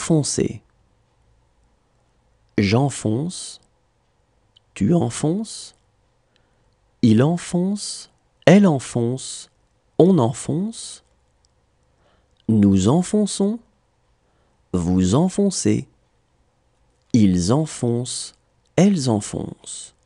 Enfoncer. J'enfonce. Tu enfonces. Il enfonce. Elle enfonce. On enfonce. Nous enfonçons. Vous enfoncez. Ils enfoncent. Elles enfoncent.